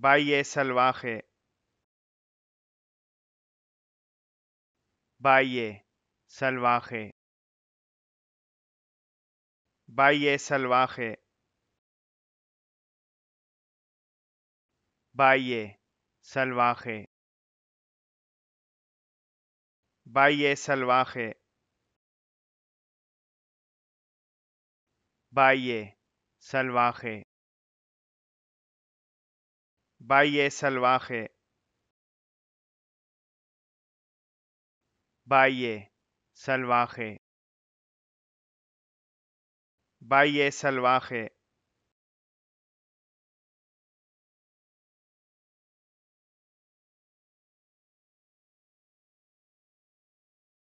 Valle Salvaje. Valle Salvaje. Valle Salvaje. Valle Salvaje. Valle Salvaje. Valle Salvaje. Valle salvaje. Valle salvaje. Valle salvaje.